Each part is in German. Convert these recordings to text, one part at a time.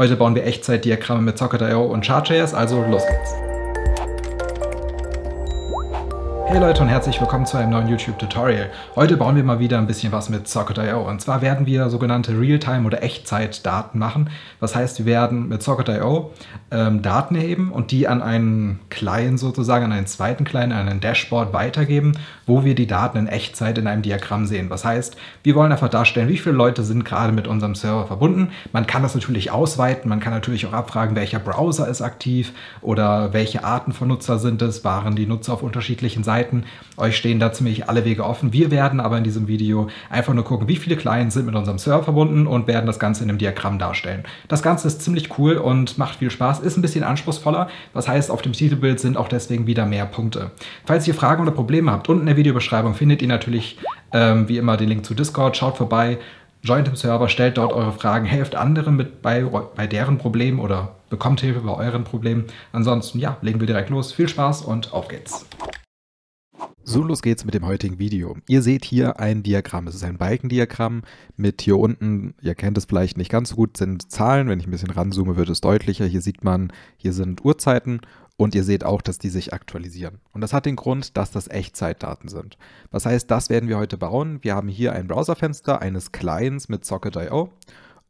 Heute bauen wir Echtzeitdiagramme mit Socket.io und Chart.js, also los geht's. Hey Leute und herzlich willkommen zu einem neuen YouTube-Tutorial. Heute bauen wir mal wieder ein bisschen was mit Socket.io und zwar werden wir sogenannte Realtime- oder Echtzeitdaten machen. Das heißt, wir werden mit Socket.io ähm, Daten erheben und die an einen Client sozusagen, an einen zweiten Client, an einen Dashboard weitergeben, wo wir die Daten in Echtzeit in einem Diagramm sehen. Was heißt, wir wollen einfach darstellen, wie viele Leute sind gerade mit unserem Server verbunden. Man kann das natürlich ausweiten, man kann natürlich auch abfragen, welcher Browser ist aktiv oder welche Arten von Nutzer sind es, waren die Nutzer auf unterschiedlichen Seiten Seiten. Euch stehen da ziemlich alle Wege offen. Wir werden aber in diesem Video einfach nur gucken, wie viele Clients sind mit unserem Server verbunden und werden das Ganze in einem Diagramm darstellen. Das Ganze ist ziemlich cool und macht viel Spaß, ist ein bisschen anspruchsvoller. Das heißt, auf dem Titelbild sind auch deswegen wieder mehr Punkte. Falls ihr Fragen oder Probleme habt, unten in der Videobeschreibung findet ihr natürlich ähm, wie immer den Link zu Discord. Schaut vorbei, joint im Server, stellt dort eure Fragen, helft anderen mit bei, bei deren Problemen oder bekommt Hilfe bei euren Problemen. Ansonsten, ja, legen wir direkt los. Viel Spaß und auf geht's. So los geht's mit dem heutigen Video. Ihr seht hier ein Diagramm. Es ist ein Balkendiagramm mit hier unten, ihr kennt es vielleicht nicht ganz so gut, sind Zahlen. Wenn ich ein bisschen ranzoome, wird es deutlicher. Hier sieht man, hier sind Uhrzeiten und ihr seht auch, dass die sich aktualisieren. Und das hat den Grund, dass das Echtzeitdaten sind. Was heißt, das werden wir heute bauen. Wir haben hier ein Browserfenster eines Clients mit Socket.io.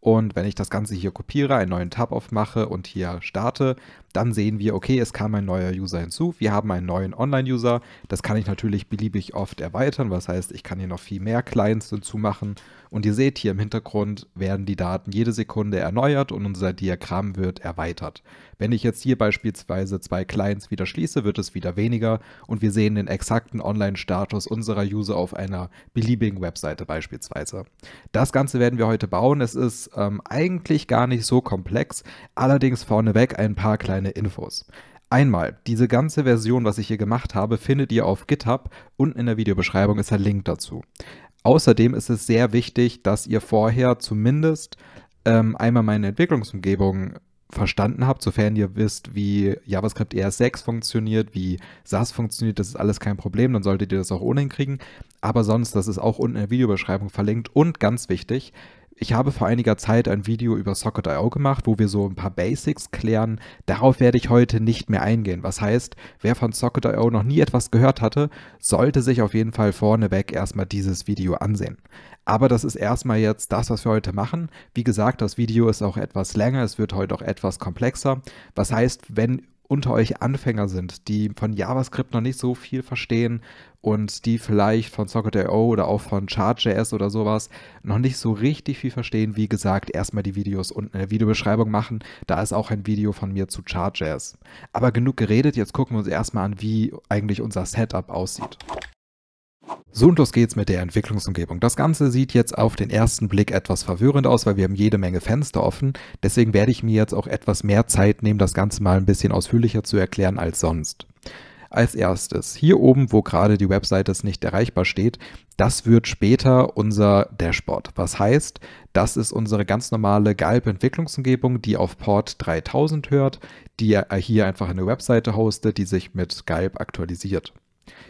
Und wenn ich das Ganze hier kopiere, einen neuen Tab aufmache und hier starte, dann sehen wir, okay, es kam ein neuer User hinzu, wir haben einen neuen Online-User. Das kann ich natürlich beliebig oft erweitern, was heißt, ich kann hier noch viel mehr Clients hinzumachen. Und ihr seht hier im Hintergrund werden die Daten jede Sekunde erneuert und unser Diagramm wird erweitert. Wenn ich jetzt hier beispielsweise zwei Clients wieder schließe, wird es wieder weniger und wir sehen den exakten Online-Status unserer User auf einer beliebigen Webseite beispielsweise. Das Ganze werden wir heute bauen. Es ist ähm, eigentlich gar nicht so komplex, allerdings vorneweg ein paar kleine kleine Infos. Einmal, diese ganze Version, was ich hier gemacht habe, findet ihr auf GitHub. Unten in der Videobeschreibung ist der Link dazu. Außerdem ist es sehr wichtig, dass ihr vorher zumindest ähm, einmal meine Entwicklungsumgebung verstanden habt, sofern ihr wisst, wie JavaScript ES6 funktioniert, wie SAS funktioniert, das ist alles kein Problem, dann solltet ihr das auch ohnehin kriegen. Aber sonst, das ist auch unten in der Videobeschreibung verlinkt. Und ganz wichtig, ich habe vor einiger Zeit ein Video über Socket.io gemacht, wo wir so ein paar Basics klären. Darauf werde ich heute nicht mehr eingehen. Was heißt, wer von Socket.io noch nie etwas gehört hatte, sollte sich auf jeden Fall vorneweg erstmal dieses Video ansehen. Aber das ist erstmal jetzt das, was wir heute machen. Wie gesagt, das Video ist auch etwas länger, es wird heute auch etwas komplexer. Was heißt, wenn unter euch Anfänger sind, die von JavaScript noch nicht so viel verstehen und die vielleicht von Socket.io oder auch von Chart.js oder sowas noch nicht so richtig viel verstehen, wie gesagt, erstmal die Videos unten in der Videobeschreibung machen. Da ist auch ein Video von mir zu Chart.js. Aber genug geredet, jetzt gucken wir uns erstmal an, wie eigentlich unser Setup aussieht. So und los geht's mit der Entwicklungsumgebung. Das Ganze sieht jetzt auf den ersten Blick etwas verwirrend aus, weil wir haben jede Menge Fenster offen. Deswegen werde ich mir jetzt auch etwas mehr Zeit nehmen, das Ganze mal ein bisschen ausführlicher zu erklären als sonst. Als erstes, hier oben, wo gerade die Webseite ist nicht erreichbar steht, das wird später unser Dashboard. Was heißt, das ist unsere ganz normale Galb-Entwicklungsumgebung, die auf Port 3000 hört, die hier einfach eine Webseite hostet, die sich mit Galb aktualisiert.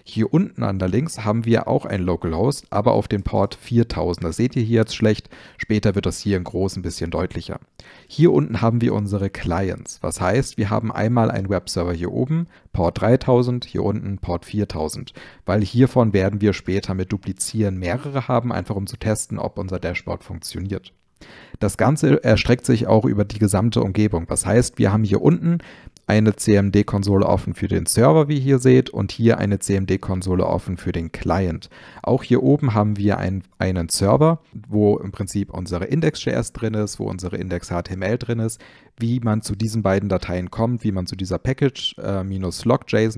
Hier unten an der Links haben wir auch ein Localhost, aber auf dem Port 4000. Das seht ihr hier jetzt schlecht. Später wird das hier in groß ein bisschen deutlicher. Hier unten haben wir unsere Clients. Was heißt, wir haben einmal einen Webserver hier oben, Port 3000, hier unten Port 4000. Weil hiervon werden wir später mit Duplizieren mehrere haben, einfach um zu testen, ob unser Dashboard funktioniert. Das Ganze erstreckt sich auch über die gesamte Umgebung. Was heißt, wir haben hier unten eine CMD-Konsole offen für den Server, wie ihr hier seht, und hier eine CMD-Konsole offen für den Client. Auch hier oben haben wir ein, einen Server, wo im Prinzip unsere Index.js drin ist, wo unsere Index.html drin ist, wie man zu diesen beiden Dateien kommt, wie man zu dieser Package-log.json äh, minus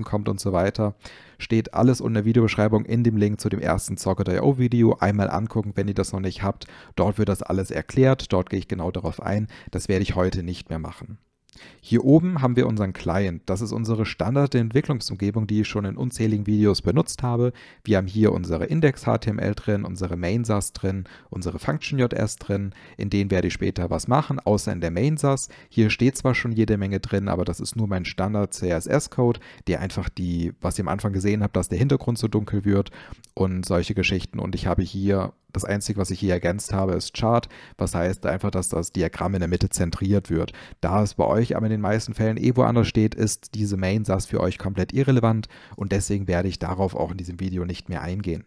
kommt und so weiter. Steht alles unter der Videobeschreibung in dem Link zu dem ersten Socket.io Video. Einmal angucken, wenn ihr das noch nicht habt. Dort wird das alles erklärt. Dort gehe ich genau darauf ein. Das werde ich heute nicht mehr machen. Hier oben haben wir unseren Client. Das ist unsere Standard-Entwicklungsumgebung, die ich schon in unzähligen Videos benutzt habe. Wir haben hier unsere Index-HTML drin, unsere Main-SAS drin, unsere Function.js drin. In denen werde ich später was machen, außer in der Main-SAS. Hier steht zwar schon jede Menge drin, aber das ist nur mein Standard-CSS-Code, der einfach die, was ihr am Anfang gesehen habt, dass der Hintergrund so dunkel wird und solche Geschichten. Und ich habe hier das Einzige, was ich hier ergänzt habe, ist Chart, was heißt einfach, dass das Diagramm in der Mitte zentriert wird. Da es bei euch aber in den meisten Fällen eh woanders steht, ist diese Main-SAS für euch komplett irrelevant und deswegen werde ich darauf auch in diesem Video nicht mehr eingehen.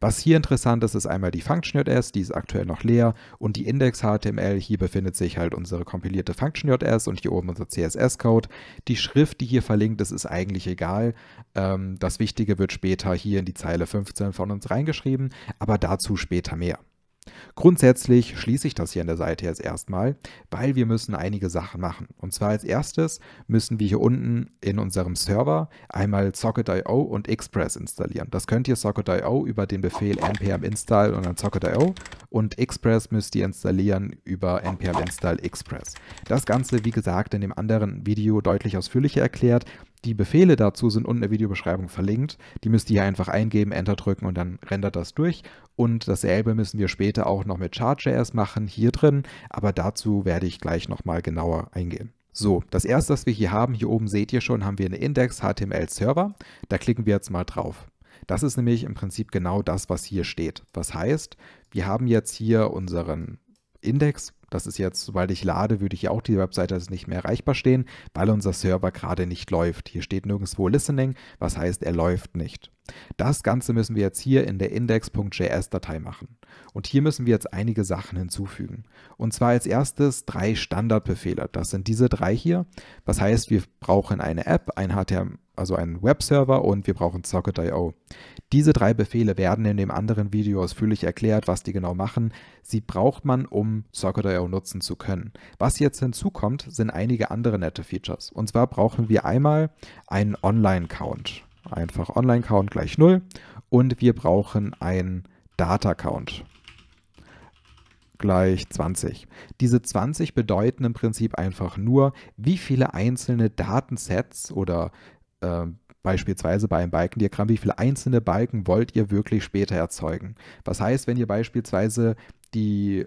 Was hier interessant ist, ist einmal die Function.js, die ist aktuell noch leer und die Index.html, hier befindet sich halt unsere kompilierte Function.js und hier oben unser CSS-Code. Die Schrift, die hier verlinkt ist, ist eigentlich egal. Ähm, das Wichtige wird später hier in die Zeile 15 von uns reingeschrieben, aber dazu später mehr. Grundsätzlich schließe ich das hier an der Seite jetzt erstmal, weil wir müssen einige Sachen machen. Und zwar als erstes müssen wir hier unten in unserem Server einmal Socket.io und Express installieren. Das könnt ihr Socket.io über den Befehl npm install und dann Socket.io und Express müsst ihr installieren über npm install express. Das Ganze, wie gesagt, in dem anderen Video deutlich ausführlicher erklärt. Die Befehle dazu sind unten in der Videobeschreibung verlinkt. Die müsst ihr hier einfach eingeben, Enter drücken und dann rendert das durch. Und dasselbe müssen wir später auch noch mit Charge.js machen, hier drin. Aber dazu werde ich gleich nochmal genauer eingehen. So, das erste, was wir hier haben, hier oben seht ihr schon, haben wir einen Index.html-Server. Da klicken wir jetzt mal drauf. Das ist nämlich im Prinzip genau das, was hier steht. Was heißt, wir haben jetzt hier unseren Index, das ist jetzt, sobald ich lade, würde ich auch die Webseite als nicht mehr erreichbar stehen, weil unser Server gerade nicht läuft. Hier steht nirgendwo Listening, was heißt, er läuft nicht. Das Ganze müssen wir jetzt hier in der index.js-Datei machen. Und hier müssen wir jetzt einige Sachen hinzufügen. Und zwar als erstes drei Standardbefehle. Das sind diese drei hier. Was heißt, wir brauchen eine App, ein HTML, also einen Webserver und wir brauchen Socket.io. Diese drei Befehle werden in dem anderen Video ausführlich erklärt, was die genau machen. Sie braucht man, um Socket.io Powerrail nutzen zu können. Was jetzt hinzukommt, sind einige andere nette Features. Und zwar brauchen wir einmal einen Online-Count. Einfach Online-Count gleich 0 und wir brauchen einen Data-Count gleich 20. Diese 20 bedeuten im Prinzip einfach nur, wie viele einzelne Datensets oder äh, beispielsweise bei einem Balkendiagramm, wie viele einzelne Balken wollt ihr wirklich später erzeugen. Was heißt, wenn ihr beispielsweise die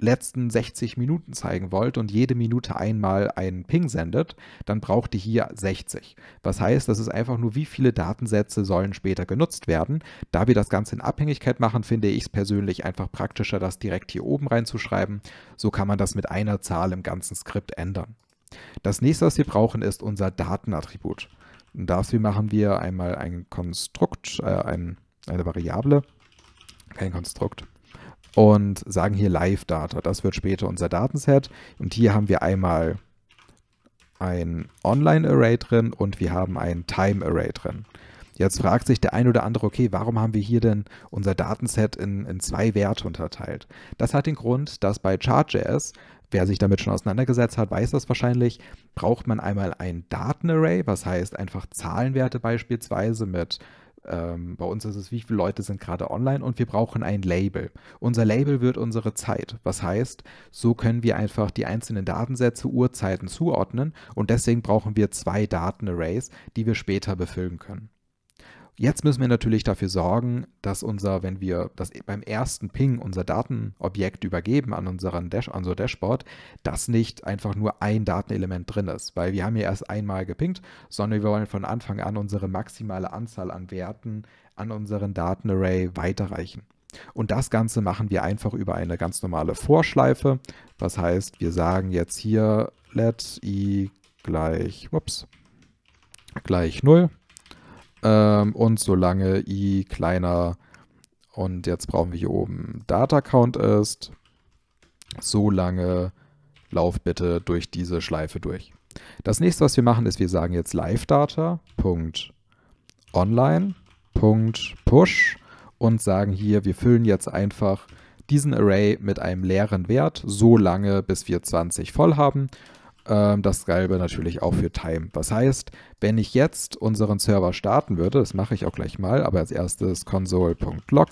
letzten 60 Minuten zeigen wollt und jede Minute einmal einen Ping sendet, dann braucht ihr hier 60. Was heißt, das ist einfach nur, wie viele Datensätze sollen später genutzt werden. Da wir das Ganze in Abhängigkeit machen, finde ich es persönlich einfach praktischer, das direkt hier oben reinzuschreiben. So kann man das mit einer Zahl im ganzen Skript ändern. Das nächste, was wir brauchen, ist unser Datenattribut. Und dafür machen wir einmal ein Konstrukt, äh, ein, eine Variable, kein Konstrukt, und sagen hier Live-Data. Das wird später unser Datenset. Und hier haben wir einmal ein Online-Array drin und wir haben ein Time-Array drin. Jetzt fragt sich der ein oder andere, okay, warum haben wir hier denn unser Datenset in, in zwei Werte unterteilt? Das hat den Grund, dass bei Chart.js Wer sich damit schon auseinandergesetzt hat, weiß das wahrscheinlich. Braucht man einmal ein Datenarray, was heißt einfach Zahlenwerte beispielsweise mit ähm, bei uns ist es, wie viele Leute sind gerade online und wir brauchen ein Label. Unser Label wird unsere Zeit. Was heißt, so können wir einfach die einzelnen Datensätze, Uhrzeiten zuordnen und deswegen brauchen wir zwei Datenarrays, die wir später befüllen können. Jetzt müssen wir natürlich dafür sorgen, dass unser, wenn wir das beim ersten Ping unser Datenobjekt übergeben an, unseren Dash, unser Dashboard, dass nicht einfach nur ein Datenelement drin ist, weil wir haben ja erst einmal gepingt, sondern wir wollen von Anfang an unsere maximale Anzahl an Werten an unseren Datenarray weiterreichen. Und das Ganze machen wir einfach über eine ganz normale Vorschleife. Das heißt, wir sagen jetzt hier let i gleich, ups, gleich 0 ähm, und solange i kleiner und jetzt brauchen wir hier oben Data Count ist, solange lauf bitte durch diese Schleife durch. Das nächste, was wir machen, ist, wir sagen jetzt live-data.online.push und sagen hier, wir füllen jetzt einfach diesen Array mit einem leeren Wert, solange bis wir 20 voll haben ähm, dasselbe natürlich auch für Time. Was heißt, wenn ich jetzt unseren Server starten würde, das mache ich auch gleich mal, aber als erstes console.log,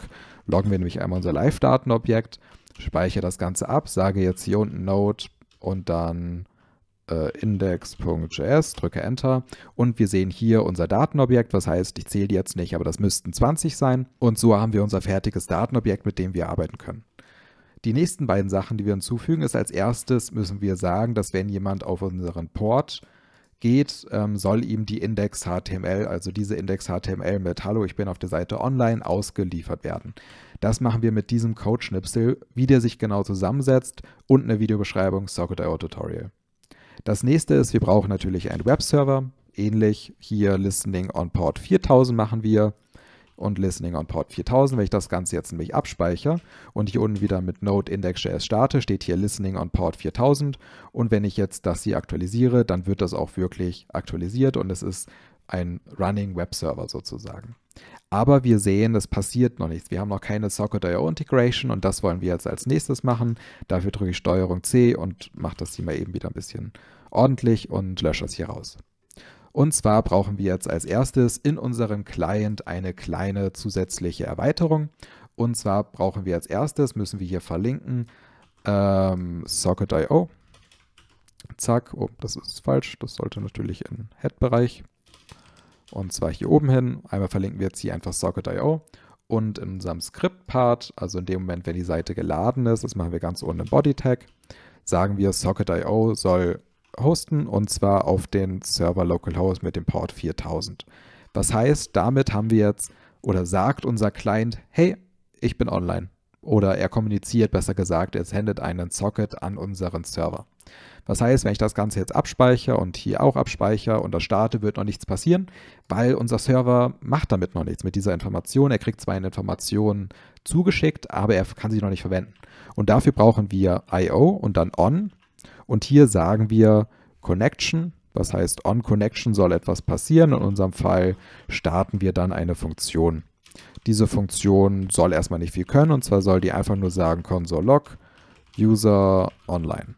loggen wir nämlich einmal unser Live-Datenobjekt, speichere das Ganze ab, sage jetzt hier unten Node und dann äh, index.js, drücke Enter und wir sehen hier unser Datenobjekt, was heißt, ich zähle jetzt nicht, aber das müssten 20 sein und so haben wir unser fertiges Datenobjekt, mit dem wir arbeiten können. Die nächsten beiden Sachen, die wir hinzufügen, ist als erstes müssen wir sagen, dass wenn jemand auf unseren Port geht, ähm, soll ihm die Index.html, also diese Index.html mit Hallo, ich bin auf der Seite online, ausgeliefert werden. Das machen wir mit diesem Code-Schnipsel, wie der sich genau zusammensetzt und eine Videobeschreibung Socket.io Tutorial. Das nächste ist, wir brauchen natürlich einen Webserver. Ähnlich hier Listening on Port 4000 machen wir und Listening on Port 4000. Wenn ich das Ganze jetzt nämlich abspeichere und hier unten wieder mit Node Index.js starte, steht hier Listening on Port 4000. Und wenn ich jetzt das hier aktualisiere, dann wird das auch wirklich aktualisiert und es ist ein Running Web Server sozusagen. Aber wir sehen, es passiert noch nichts. Wir haben noch keine Socket.io Integration und das wollen wir jetzt als nächstes machen. Dafür drücke ich STRG C und mache das hier mal eben wieder ein bisschen ordentlich und lösche das hier raus. Und zwar brauchen wir jetzt als erstes in unserem Client eine kleine zusätzliche Erweiterung. Und zwar brauchen wir als erstes, müssen wir hier verlinken, ähm, Socket.io. Zack, oh, das ist falsch, das sollte natürlich in Head-Bereich. Und zwar hier oben hin. Einmal verlinken wir jetzt hier einfach Socket.io. Und in unserem Script-Part, also in dem Moment, wenn die Seite geladen ist, das machen wir ganz ohne Body-Tag, sagen wir, Socket.io soll hosten und zwar auf den Server localhost mit dem Port 4000. Was heißt, damit haben wir jetzt oder sagt unser Client, hey, ich bin online. Oder er kommuniziert, besser gesagt, er sendet einen Socket an unseren Server. Was heißt, wenn ich das Ganze jetzt abspeichere und hier auch abspeichere und das starte, wird noch nichts passieren, weil unser Server macht damit noch nichts mit dieser Information. Er kriegt zwar eine Information zugeschickt, aber er kann sie noch nicht verwenden. Und dafür brauchen wir IO und dann on und hier sagen wir Connection, was heißt on Connection soll etwas passieren. In unserem Fall starten wir dann eine Funktion. Diese Funktion soll erstmal nicht viel können und zwar soll die einfach nur sagen console.log user online.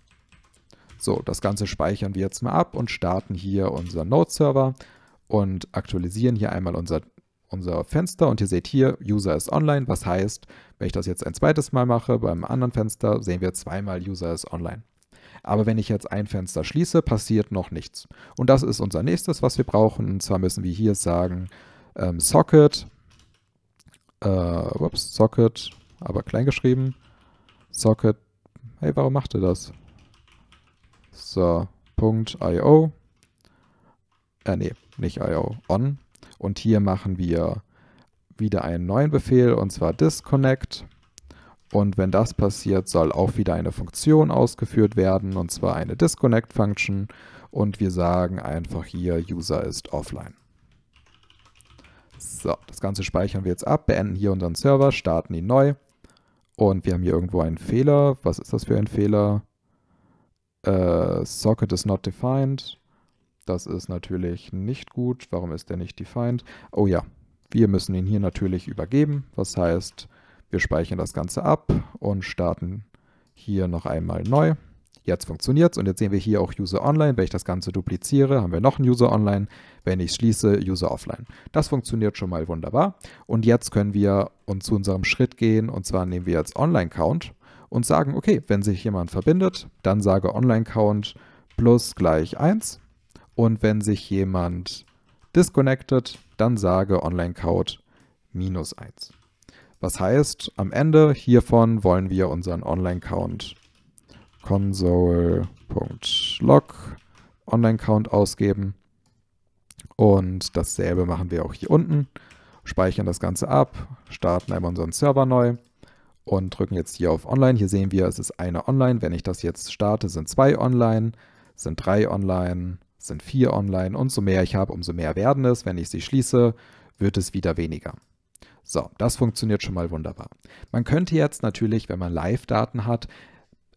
So, das Ganze speichern wir jetzt mal ab und starten hier unseren Node-Server und aktualisieren hier einmal unser, unser Fenster. Und ihr seht hier, User ist online, was heißt, wenn ich das jetzt ein zweites Mal mache, beim anderen Fenster sehen wir zweimal User ist online. Aber wenn ich jetzt ein Fenster schließe, passiert noch nichts. Und das ist unser nächstes, was wir brauchen. Und zwar müssen wir hier sagen ähm, Socket, äh, ups, Socket, aber klein geschrieben, Socket, hey, warum macht er das? So, Punkt .io, äh, nee, nicht io, on. Und hier machen wir wieder einen neuen Befehl, und zwar disconnect. Und wenn das passiert, soll auch wieder eine Funktion ausgeführt werden, und zwar eine Disconnect-Function. Und wir sagen einfach hier, User ist offline. So, das Ganze speichern wir jetzt ab, beenden hier unseren Server, starten ihn neu. Und wir haben hier irgendwo einen Fehler. Was ist das für ein Fehler? Äh, Socket is not defined. Das ist natürlich nicht gut. Warum ist der nicht defined? Oh ja, wir müssen ihn hier natürlich übergeben. Was heißt, wir speichern das Ganze ab und starten hier noch einmal neu. Jetzt funktioniert es und jetzt sehen wir hier auch User Online. Wenn ich das Ganze dupliziere, haben wir noch einen User Online. Wenn ich schließe, User Offline. Das funktioniert schon mal wunderbar. Und jetzt können wir uns zu unserem Schritt gehen und zwar nehmen wir jetzt Online Count und sagen, okay, wenn sich jemand verbindet, dann sage Online Count plus gleich 1 und wenn sich jemand disconnected, dann sage Online Count minus 1. Was heißt, am Ende hiervon wollen wir unseren Online-Count console.log Online-Count ausgeben. Und dasselbe machen wir auch hier unten. Speichern das Ganze ab, starten einmal unseren Server neu und drücken jetzt hier auf Online. Hier sehen wir, es ist eine Online. Wenn ich das jetzt starte, sind zwei Online, sind drei Online, sind vier Online. Und so mehr ich habe, umso mehr werden es. Wenn ich sie schließe, wird es wieder weniger. So, das funktioniert schon mal wunderbar. Man könnte jetzt natürlich, wenn man Live-Daten hat,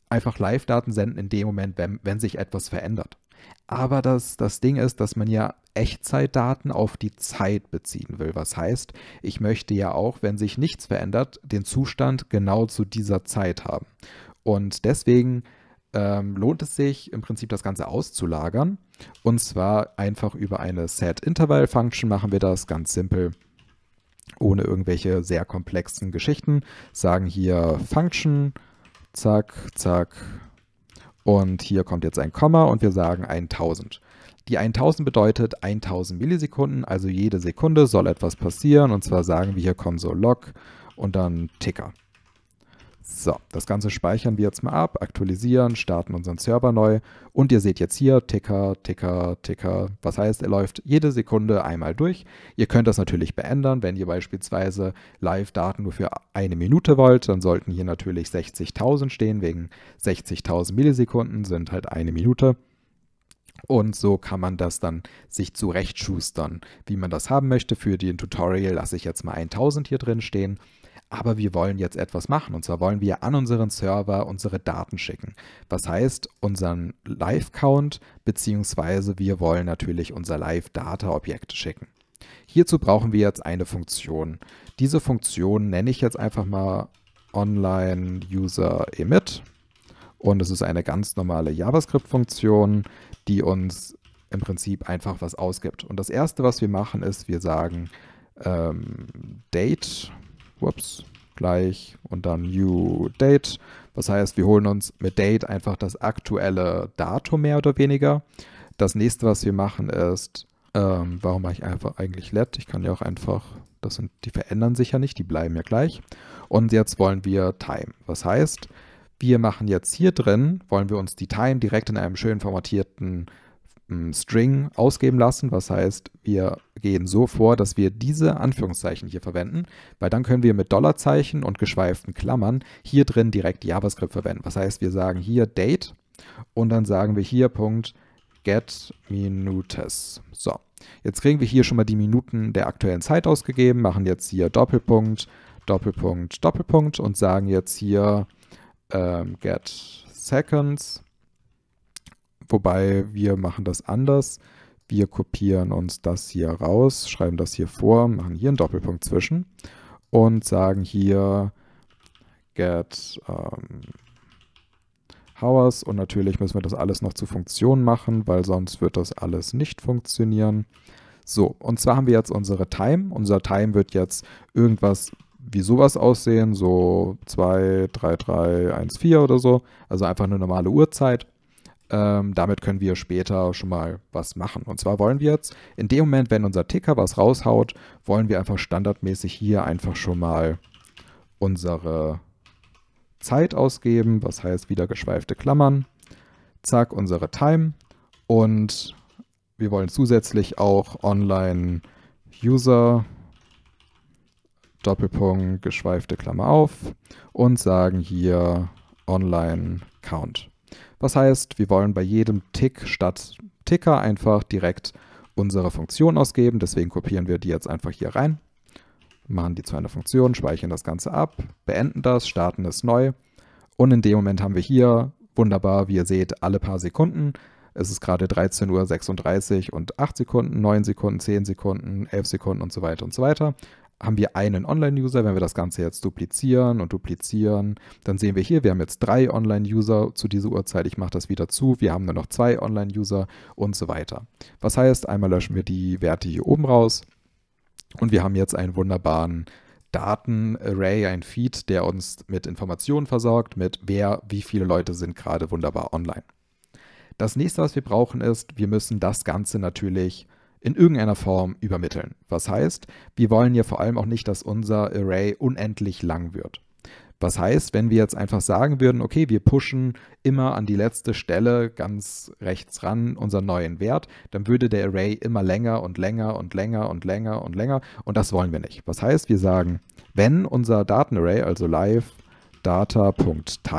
einfach Live-Daten senden in dem Moment, wenn, wenn sich etwas verändert. Aber das, das Ding ist, dass man ja Echtzeitdaten auf die Zeit beziehen will. Was heißt, ich möchte ja auch, wenn sich nichts verändert, den Zustand genau zu dieser Zeit haben. Und deswegen ähm, lohnt es sich im Prinzip das Ganze auszulagern. Und zwar einfach über eine Set-Interval-Function machen wir das ganz simpel ohne irgendwelche sehr komplexen Geschichten. Sagen hier Function, zack, zack. Und hier kommt jetzt ein Komma und wir sagen 1000. Die 1000 bedeutet 1000 Millisekunden, also jede Sekunde soll etwas passieren. Und zwar sagen wir hier Console log und dann Ticker. So, das Ganze speichern wir jetzt mal ab, aktualisieren, starten unseren Server neu und ihr seht jetzt hier Ticker, Ticker, Ticker. Was heißt, er läuft jede Sekunde einmal durch. Ihr könnt das natürlich beändern, wenn ihr beispielsweise Live-Daten nur für eine Minute wollt, dann sollten hier natürlich 60.000 stehen, wegen 60.000 Millisekunden sind halt eine Minute. Und so kann man das dann sich zurechtschustern, wie man das haben möchte. Für den Tutorial lasse ich jetzt mal 1000 hier drin stehen aber wir wollen jetzt etwas machen. Und zwar wollen wir an unseren Server unsere Daten schicken. Was heißt unseren Live-Count, beziehungsweise wir wollen natürlich unser Live-Data-Objekt schicken. Hierzu brauchen wir jetzt eine Funktion. Diese Funktion nenne ich jetzt einfach mal Online-User-Emit. Und es ist eine ganz normale JavaScript-Funktion, die uns im Prinzip einfach was ausgibt. Und das Erste, was wir machen, ist, wir sagen ähm, Date ups, gleich und dann new date. Was heißt, wir holen uns mit date einfach das aktuelle Datum mehr oder weniger. Das nächste, was wir machen, ist, ähm, warum mache ich einfach eigentlich let? Ich kann ja auch einfach, das sind, die verändern sich ja nicht, die bleiben ja gleich. Und jetzt wollen wir time. Was heißt, wir machen jetzt hier drin, wollen wir uns die time direkt in einem schön formatierten String ausgeben lassen. Was heißt, wir gehen so vor, dass wir diese Anführungszeichen hier verwenden, weil dann können wir mit Dollarzeichen und geschweiften Klammern hier drin direkt JavaScript verwenden. Was heißt, wir sagen hier Date und dann sagen wir hier Punkt get minutes. So, jetzt kriegen wir hier schon mal die Minuten der aktuellen Zeit ausgegeben, machen jetzt hier Doppelpunkt, Doppelpunkt, Doppelpunkt und sagen jetzt hier ähm, get seconds Wobei wir machen das anders. Wir kopieren uns das hier raus, schreiben das hier vor, machen hier einen Doppelpunkt zwischen und sagen hier get ähm, hours und natürlich müssen wir das alles noch zu Funktionen machen, weil sonst wird das alles nicht funktionieren. So, und zwar haben wir jetzt unsere Time. Unser Time wird jetzt irgendwas wie sowas aussehen, so 2, 3, 3, 1, 4 oder so. Also einfach eine normale Uhrzeit. Ähm, damit können wir später schon mal was machen. Und zwar wollen wir jetzt in dem Moment, wenn unser Ticker was raushaut, wollen wir einfach standardmäßig hier einfach schon mal unsere Zeit ausgeben. was heißt wieder geschweifte Klammern. Zack, unsere Time. Und wir wollen zusätzlich auch online User Doppelpunkt geschweifte Klammer auf und sagen hier online Count. Das heißt, wir wollen bei jedem Tick statt Ticker einfach direkt unsere Funktion ausgeben. Deswegen kopieren wir die jetzt einfach hier rein, machen die zu einer Funktion, speichern das Ganze ab, beenden das, starten es neu. Und in dem Moment haben wir hier, wunderbar, wie ihr seht, alle paar Sekunden. Es ist gerade 13.36 Uhr und 8 Sekunden, 9 Sekunden, 10 Sekunden, 11 Sekunden und so weiter und so weiter haben wir einen Online-User. Wenn wir das Ganze jetzt duplizieren und duplizieren, dann sehen wir hier, wir haben jetzt drei Online-User zu dieser Uhrzeit. Ich mache das wieder zu. Wir haben nur noch zwei Online-User und so weiter. Was heißt, einmal löschen wir die Werte hier oben raus und wir haben jetzt einen wunderbaren Daten-Array, ein Feed, der uns mit Informationen versorgt, mit wer, wie viele Leute sind gerade wunderbar online. Das nächste, was wir brauchen, ist, wir müssen das Ganze natürlich in irgendeiner Form übermitteln. Was heißt, wir wollen ja vor allem auch nicht, dass unser Array unendlich lang wird. Was heißt, wenn wir jetzt einfach sagen würden, okay, wir pushen immer an die letzte Stelle ganz rechts ran unseren neuen Wert, dann würde der Array immer länger und länger und länger und länger und länger und das wollen wir nicht. Was heißt, wir sagen, wenn unser Datenarray, also live data.time.length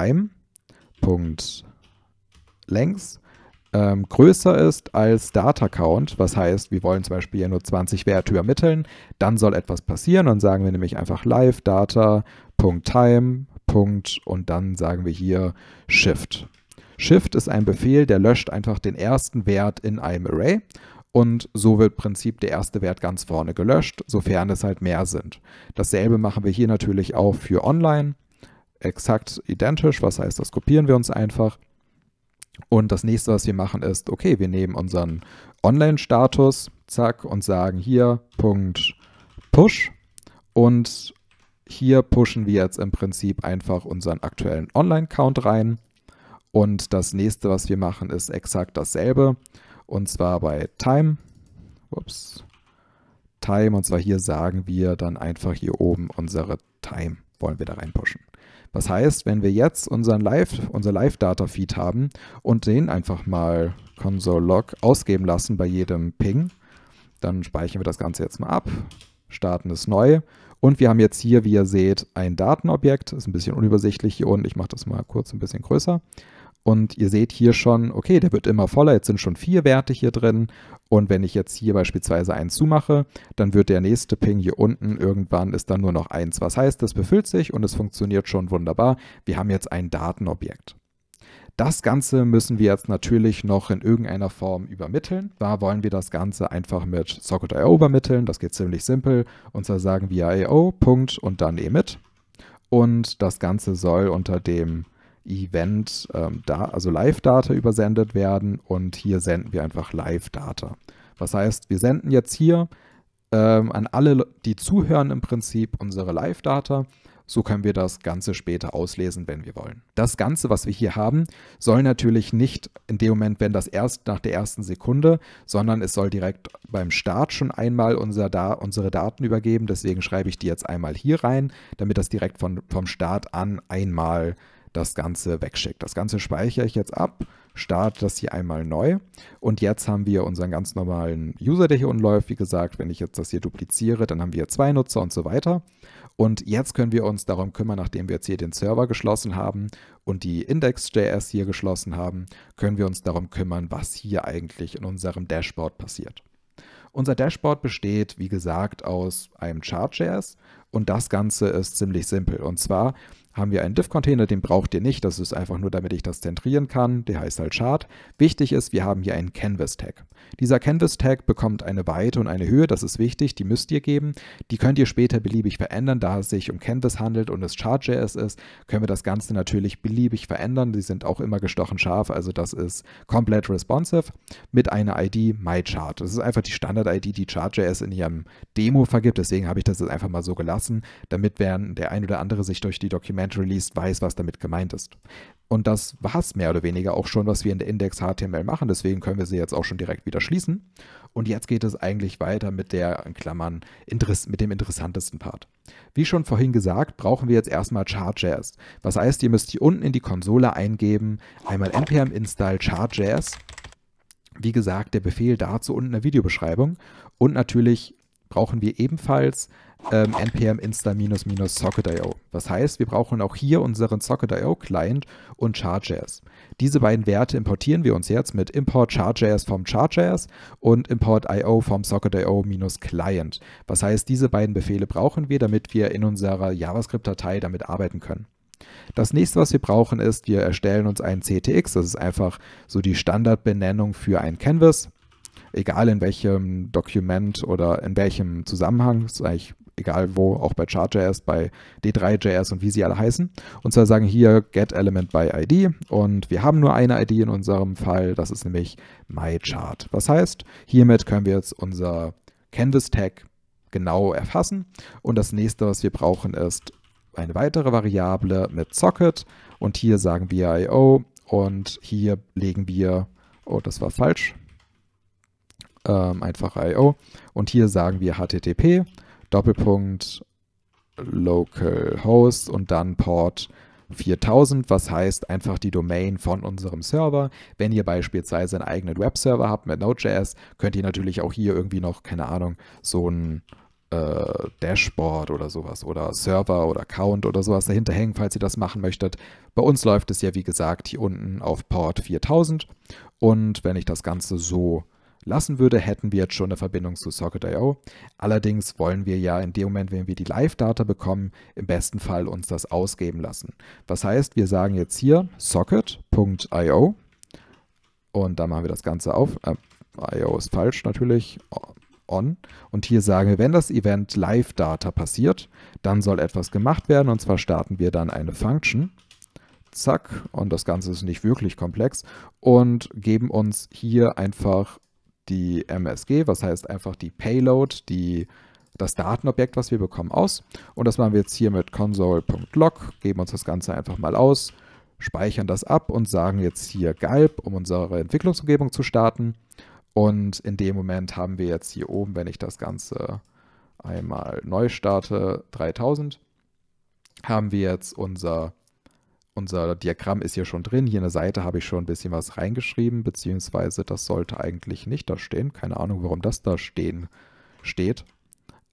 ähm, größer ist als Data-Count, was heißt, wir wollen zum Beispiel ja nur 20 Werte übermitteln, dann soll etwas passieren und sagen wir nämlich einfach live data.time. und dann sagen wir hier Shift. Shift ist ein Befehl, der löscht einfach den ersten Wert in einem Array und so wird im Prinzip der erste Wert ganz vorne gelöscht, sofern es halt mehr sind. Dasselbe machen wir hier natürlich auch für online. Exakt identisch, was heißt, das kopieren wir uns einfach. Und das nächste, was wir machen, ist, okay, wir nehmen unseren Online-Status, zack, und sagen hier Punkt Push. Und hier pushen wir jetzt im Prinzip einfach unseren aktuellen Online-Count rein. Und das nächste, was wir machen, ist exakt dasselbe. Und zwar bei Time. Ups. Time. Und zwar hier sagen wir dann einfach hier oben unsere Time wollen wir da rein pushen. Das heißt, wenn wir jetzt unseren Live, unser Live-Data-Feed haben und den einfach mal console.log ausgeben lassen bei jedem Ping, dann speichern wir das Ganze jetzt mal ab, starten es neu und wir haben jetzt hier, wie ihr seht, ein Datenobjekt. Ist ein bisschen unübersichtlich hier unten. Ich mache das mal kurz ein bisschen größer. Und ihr seht hier schon, okay, der wird immer voller, jetzt sind schon vier Werte hier drin. Und wenn ich jetzt hier beispielsweise eins zumache, dann wird der nächste Ping hier unten, irgendwann ist dann nur noch eins. Was heißt, das befüllt sich und es funktioniert schon wunderbar. Wir haben jetzt ein Datenobjekt. Das Ganze müssen wir jetzt natürlich noch in irgendeiner Form übermitteln. Da wollen wir das Ganze einfach mit Socket.io übermitteln. Das geht ziemlich simpel. Und zwar sagen wir IO, Punkt und dann emit. Und das Ganze soll unter dem Event ähm, da, also Live-Data übersendet werden und hier senden wir einfach Live-Data. Was heißt, wir senden jetzt hier ähm, an alle, die zuhören im Prinzip unsere Live-Data. So können wir das Ganze später auslesen, wenn wir wollen. Das Ganze, was wir hier haben, soll natürlich nicht in dem Moment, wenn das erst nach der ersten Sekunde, sondern es soll direkt beim Start schon einmal unser da unsere Daten übergeben. Deswegen schreibe ich die jetzt einmal hier rein, damit das direkt von, vom Start an einmal äh, das Ganze wegschickt. Das Ganze speichere ich jetzt ab, starte das hier einmal neu und jetzt haben wir unseren ganz normalen User, der hier unten läuft. Wie gesagt, wenn ich jetzt das hier dupliziere, dann haben wir zwei Nutzer und so weiter. Und jetzt können wir uns darum kümmern, nachdem wir jetzt hier den Server geschlossen haben und die Index.js hier geschlossen haben, können wir uns darum kümmern, was hier eigentlich in unserem Dashboard passiert. Unser Dashboard besteht, wie gesagt, aus einem Chart.js und das Ganze ist ziemlich simpel. Und zwar haben wir einen Div-Container, den braucht ihr nicht. Das ist einfach nur, damit ich das zentrieren kann. Der heißt halt Chart. Wichtig ist, wir haben hier einen Canvas-Tag. Dieser Canvas-Tag bekommt eine Weite und eine Höhe. Das ist wichtig. Die müsst ihr geben. Die könnt ihr später beliebig verändern. Da es sich um Canvas handelt und es Chart.js ist, können wir das Ganze natürlich beliebig verändern. Die sind auch immer gestochen scharf. Also das ist komplett responsive mit einer ID MyChart. Das ist einfach die Standard-ID, die Chart.js in ihrem Demo vergibt. Deswegen habe ich das jetzt einfach mal so gelassen, damit während der ein oder andere sich durch die Dokumente Event released, weiß, was damit gemeint ist. Und das war es mehr oder weniger auch schon, was wir in der Index HTML machen. Deswegen können wir sie jetzt auch schon direkt wieder schließen. Und jetzt geht es eigentlich weiter mit der, in Klammern, Interess mit dem interessantesten Part. Wie schon vorhin gesagt, brauchen wir jetzt erstmal Chart.js. Was heißt, ihr müsst hier unten in die Konsole eingeben, einmal npm install chart.js. Wie gesagt, der Befehl dazu unten in der Videobeschreibung. Und natürlich brauchen wir ebenfalls ähm, npm insta-socket.io. Was heißt, wir brauchen auch hier unseren socket.io-Client und char.js. Diese beiden Werte importieren wir uns jetzt mit import char.js vom char.js und import io vom socket.io-client. Was heißt, diese beiden Befehle brauchen wir, damit wir in unserer JavaScript-Datei damit arbeiten können. Das nächste, was wir brauchen, ist, wir erstellen uns einen CTX. Das ist einfach so die Standardbenennung für ein Canvas. Egal in welchem Dokument oder in welchem Zusammenhang, das ist eigentlich egal wo, auch bei Chart.js, bei D3.js und wie sie alle heißen. Und zwar sagen hier getElementById und wir haben nur eine ID in unserem Fall, das ist nämlich myChart. Was heißt, hiermit können wir jetzt unser Canvas Tag genau erfassen und das nächste, was wir brauchen, ist eine weitere Variable mit Socket und hier sagen wir IO und hier legen wir, oh, das war falsch, ähm, einfach IO und hier sagen wir HTTP Doppelpunkt localhost und dann Port 4000, was heißt einfach die Domain von unserem Server. Wenn ihr beispielsweise einen eigenen Webserver habt mit Node.js, könnt ihr natürlich auch hier irgendwie noch, keine Ahnung, so ein äh, Dashboard oder sowas oder Server oder Count oder sowas dahinter hängen, falls ihr das machen möchtet. Bei uns läuft es ja, wie gesagt, hier unten auf Port 4000 und wenn ich das Ganze so lassen würde, hätten wir jetzt schon eine Verbindung zu Socket.io. Allerdings wollen wir ja in dem Moment, wenn wir die Live-Data bekommen, im besten Fall uns das ausgeben lassen. Was heißt, wir sagen jetzt hier socket.io und da machen wir das Ganze auf. Äh, IO ist falsch natürlich, on. Und hier sagen wir, wenn das Event Live-Data passiert, dann soll etwas gemacht werden. Und zwar starten wir dann eine Function zack, und das Ganze ist nicht wirklich komplex, und geben uns hier einfach die MSG, was heißt einfach die Payload, die, das Datenobjekt, was wir bekommen, aus. Und das machen wir jetzt hier mit console.log, geben uns das Ganze einfach mal aus, speichern das ab und sagen jetzt hier Galb, um unsere Entwicklungsumgebung zu starten. Und in dem Moment haben wir jetzt hier oben, wenn ich das Ganze einmal neu starte, 3000, haben wir jetzt unser unser Diagramm ist hier schon drin. Hier in der Seite habe ich schon ein bisschen was reingeschrieben, beziehungsweise das sollte eigentlich nicht da stehen. Keine Ahnung, warum das da stehen steht.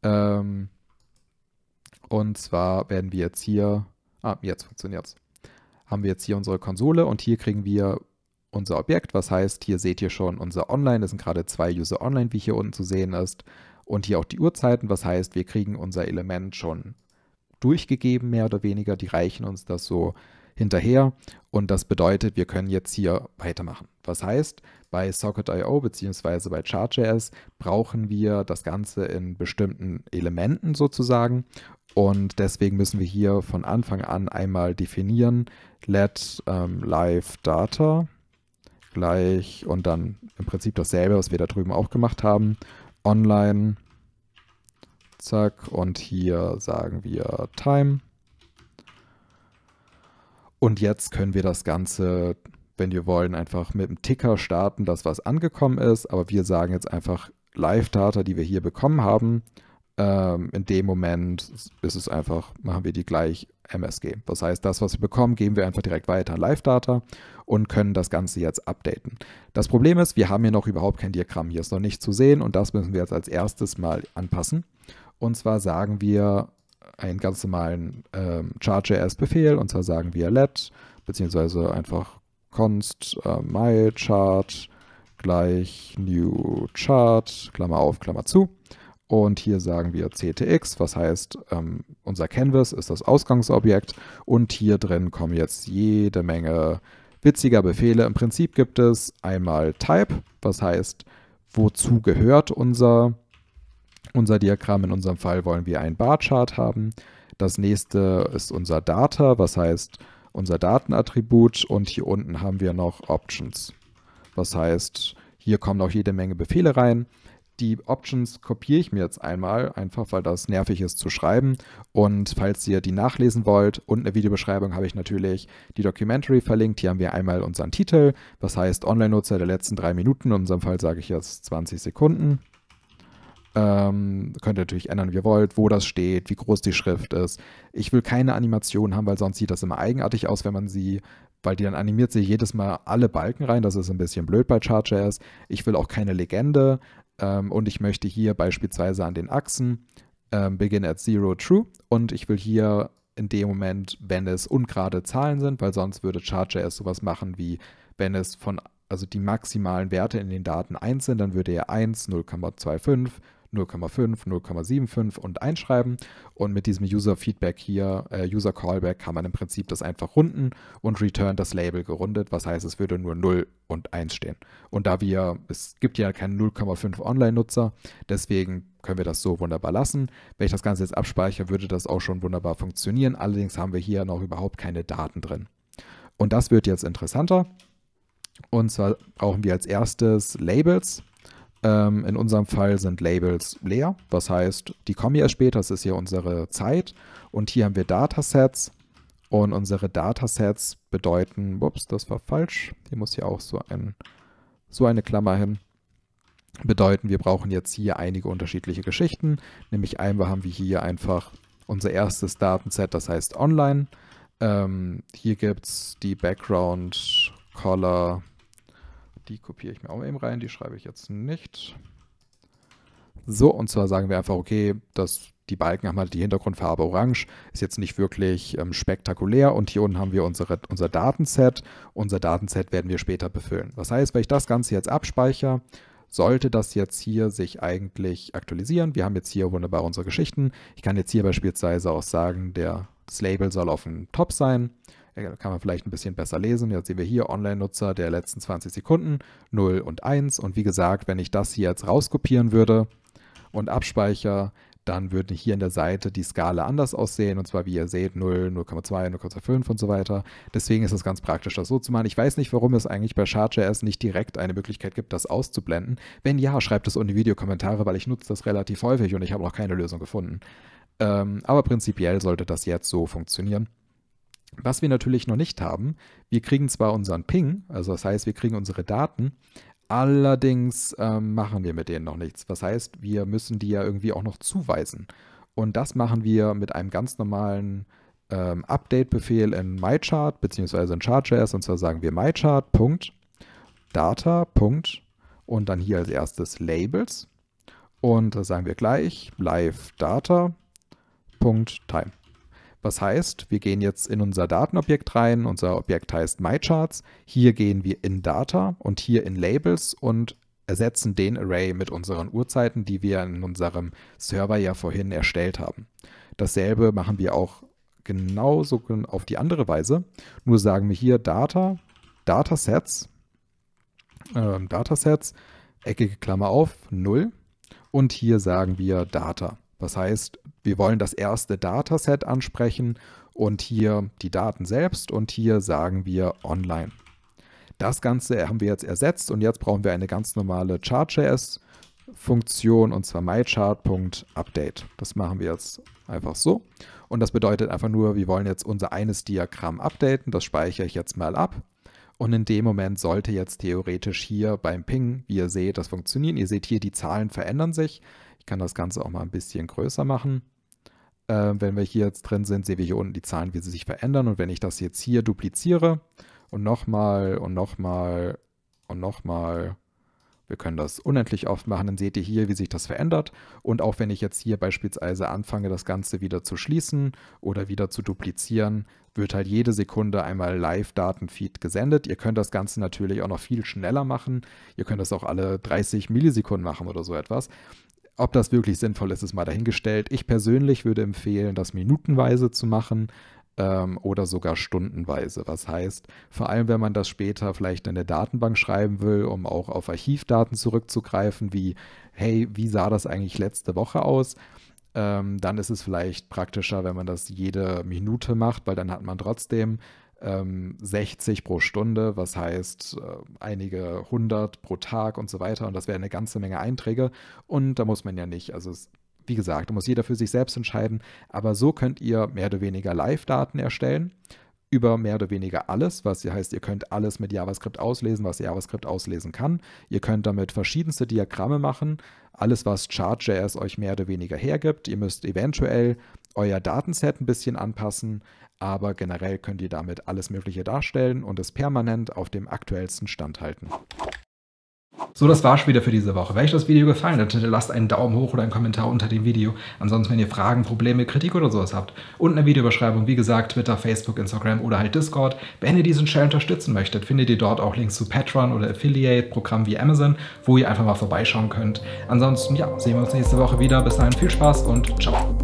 Ähm, und zwar werden wir jetzt hier, ah, jetzt funktioniert es, Haben wir jetzt hier unsere Konsole und hier kriegen wir unser Objekt. Was heißt, hier seht ihr schon unser Online. es sind gerade zwei User Online, wie hier unten zu sehen ist. Und hier auch die Uhrzeiten. Was heißt, wir kriegen unser Element schon durchgegeben, mehr oder weniger. Die reichen uns das so hinterher und das bedeutet, wir können jetzt hier weitermachen. Was heißt, bei Socket.io bzw. bei Chart.js brauchen wir das Ganze in bestimmten Elementen sozusagen und deswegen müssen wir hier von Anfang an einmal definieren, let ähm, live data gleich und dann im Prinzip dasselbe, was wir da drüben auch gemacht haben, online, zack, und hier sagen wir time und jetzt können wir das Ganze, wenn wir wollen, einfach mit dem Ticker starten, dass was angekommen ist. Aber wir sagen jetzt einfach Live-Data, die wir hier bekommen haben. Ähm, in dem Moment ist es einfach, machen wir die gleich MSG. Das heißt, das, was wir bekommen, geben wir einfach direkt weiter an Live-Data und können das Ganze jetzt updaten. Das Problem ist, wir haben hier noch überhaupt kein Diagramm. Hier ist noch nicht zu sehen und das müssen wir jetzt als erstes mal anpassen. Und zwar sagen wir einen ganz normalen ähm, Chart.js-Befehl und zwar sagen wir let, beziehungsweise einfach const äh, myChart gleich new chart, Klammer auf, Klammer zu. Und hier sagen wir CTX, was heißt, ähm, unser Canvas ist das Ausgangsobjekt und hier drin kommen jetzt jede Menge witziger Befehle. Im Prinzip gibt es einmal Type, was heißt, wozu gehört unser unser Diagramm. In unserem Fall wollen wir einen Bar-Chart haben. Das nächste ist unser Data, was heißt unser Datenattribut. Und hier unten haben wir noch Options. Was heißt, hier kommen auch jede Menge Befehle rein. Die Options kopiere ich mir jetzt einmal, einfach weil das nervig ist zu schreiben. Und falls ihr die nachlesen wollt, unten in der Videobeschreibung habe ich natürlich die Documentary verlinkt. Hier haben wir einmal unseren Titel, was heißt Online-Nutzer der letzten drei Minuten. In unserem Fall sage ich jetzt 20 Sekunden. Ähm, könnt ihr natürlich ändern, wie ihr wollt, wo das steht, wie groß die Schrift ist. Ich will keine Animation haben, weil sonst sieht das immer eigenartig aus, wenn man sie, weil die dann animiert sie jedes Mal alle Balken rein. Das ist ein bisschen blöd bei Chargers. Ich will auch keine Legende ähm, und ich möchte hier beispielsweise an den Achsen ähm, Begin at Zero True und ich will hier in dem Moment, wenn es ungerade Zahlen sind, weil sonst würde Charge.js sowas machen wie, wenn es von, also die maximalen Werte in den Daten 1 sind, dann würde er 1, 0,25, 0,5, 0,75 und einschreiben. Und mit diesem User-Feedback hier, äh, User-Callback, kann man im Prinzip das einfach runden und return das Label gerundet. Was heißt, es würde nur 0 und 1 stehen. Und da wir, es gibt ja keinen 0,5 Online-Nutzer, deswegen können wir das so wunderbar lassen. Wenn ich das Ganze jetzt abspeichere, würde das auch schon wunderbar funktionieren. Allerdings haben wir hier noch überhaupt keine Daten drin. Und das wird jetzt interessanter. Und zwar brauchen wir als erstes Labels. Ähm, in unserem Fall sind Labels leer, was heißt, die kommen ja später, das ist hier unsere Zeit. Und hier haben wir Datasets. Und unsere Datasets bedeuten, ups, das war falsch, hier muss hier auch so, ein, so eine Klammer hin, bedeuten, wir brauchen jetzt hier einige unterschiedliche Geschichten. Nämlich einmal haben wir hier einfach unser erstes Datenset, das heißt online. Ähm, hier gibt es die Background Color die kopiere ich mir auch mal eben rein, die schreibe ich jetzt nicht. So, und zwar sagen wir einfach, okay, dass die Balken haben halt die Hintergrundfarbe orange, ist jetzt nicht wirklich ähm, spektakulär. Und hier unten haben wir unsere, unser Datenset. Unser Datenset werden wir später befüllen. Das heißt, wenn ich das Ganze jetzt abspeichere, sollte das jetzt hier sich eigentlich aktualisieren. Wir haben jetzt hier wunderbar unsere Geschichten. Ich kann jetzt hier beispielsweise auch sagen, der, das Label soll auf dem Top sein kann man vielleicht ein bisschen besser lesen. Jetzt sehen wir hier Online-Nutzer der letzten 20 Sekunden, 0 und 1. Und wie gesagt, wenn ich das hier jetzt rauskopieren würde und abspeichere, dann würde hier in der Seite die Skala anders aussehen. Und zwar, wie ihr seht, 0, 0,2, 0,5 und so weiter. Deswegen ist es ganz praktisch, das so zu machen. Ich weiß nicht, warum es eigentlich bei Charge.js nicht direkt eine Möglichkeit gibt, das auszublenden. Wenn ja, schreibt es unten die Videokommentare, weil ich nutze das relativ häufig und ich habe noch keine Lösung gefunden. Ähm, aber prinzipiell sollte das jetzt so funktionieren. Was wir natürlich noch nicht haben, wir kriegen zwar unseren Ping, also das heißt, wir kriegen unsere Daten, allerdings äh, machen wir mit denen noch nichts. Das heißt, wir müssen die ja irgendwie auch noch zuweisen. Und das machen wir mit einem ganz normalen ähm, Update-Befehl in MyChart beziehungsweise in Chart.js und zwar sagen wir MyChart.data. und dann hier als erstes Labels und da sagen wir gleich live data.time. Was heißt, wir gehen jetzt in unser Datenobjekt rein. Unser Objekt heißt MyCharts. Hier gehen wir in Data und hier in Labels und ersetzen den Array mit unseren Uhrzeiten, die wir in unserem Server ja vorhin erstellt haben. Dasselbe machen wir auch genauso auf die andere Weise. Nur sagen wir hier Data, Datasets, äh, Datasets, eckige Klammer auf, 0. Und hier sagen wir Data. Was heißt, wir wollen das erste Dataset ansprechen und hier die Daten selbst und hier sagen wir online. Das Ganze haben wir jetzt ersetzt und jetzt brauchen wir eine ganz normale Chart.js-Funktion und zwar mychart.update. Das machen wir jetzt einfach so und das bedeutet einfach nur, wir wollen jetzt unser eines Diagramm updaten, das speichere ich jetzt mal ab. Und in dem Moment sollte jetzt theoretisch hier beim Ping, wie ihr seht, das funktionieren. Ihr seht hier, die Zahlen verändern sich. Ich kann das Ganze auch mal ein bisschen größer machen. Äh, wenn wir hier jetzt drin sind, sehen wir hier unten die Zahlen, wie sie sich verändern. Und wenn ich das jetzt hier dupliziere und nochmal und nochmal und nochmal, wir können das unendlich oft machen, dann seht ihr hier, wie sich das verändert. Und auch wenn ich jetzt hier beispielsweise anfange, das Ganze wieder zu schließen oder wieder zu duplizieren, wird halt jede Sekunde einmal Live-Datenfeed gesendet. Ihr könnt das Ganze natürlich auch noch viel schneller machen. Ihr könnt das auch alle 30 Millisekunden machen oder so etwas. Ob das wirklich sinnvoll ist, ist mal dahingestellt. Ich persönlich würde empfehlen, das minutenweise zu machen ähm, oder sogar stundenweise. Was heißt, vor allem wenn man das später vielleicht in der Datenbank schreiben will, um auch auf Archivdaten zurückzugreifen, wie, hey, wie sah das eigentlich letzte Woche aus? Ähm, dann ist es vielleicht praktischer, wenn man das jede Minute macht, weil dann hat man trotzdem ähm, 60 pro Stunde, was heißt äh, einige 100 pro Tag und so weiter. Und das wäre eine ganze Menge Einträge. Und da muss man ja nicht, also es, wie gesagt, da muss jeder für sich selbst entscheiden. Aber so könnt ihr mehr oder weniger Live-Daten erstellen über mehr oder weniger alles, was hier heißt, ihr könnt alles mit JavaScript auslesen, was JavaScript auslesen kann. Ihr könnt damit verschiedenste Diagramme machen, alles, was Chart.js euch mehr oder weniger hergibt. Ihr müsst eventuell euer Datenset ein bisschen anpassen, aber generell könnt ihr damit alles Mögliche darstellen und es permanent auf dem aktuellsten Stand halten. So, das war's wieder für diese Woche. Wenn euch das Video gefallen hat, lasst einen Daumen hoch oder einen Kommentar unter dem Video. Ansonsten, wenn ihr Fragen, Probleme, Kritik oder sowas habt, unten in der Videobeschreibung, wie gesagt, Twitter, Facebook, Instagram oder halt Discord. Wenn ihr diesen Share unterstützen möchtet, findet ihr dort auch Links zu Patreon oder Affiliate-Programmen wie Amazon, wo ihr einfach mal vorbeischauen könnt. Ansonsten, ja, sehen wir uns nächste Woche wieder. Bis dahin, viel Spaß und ciao.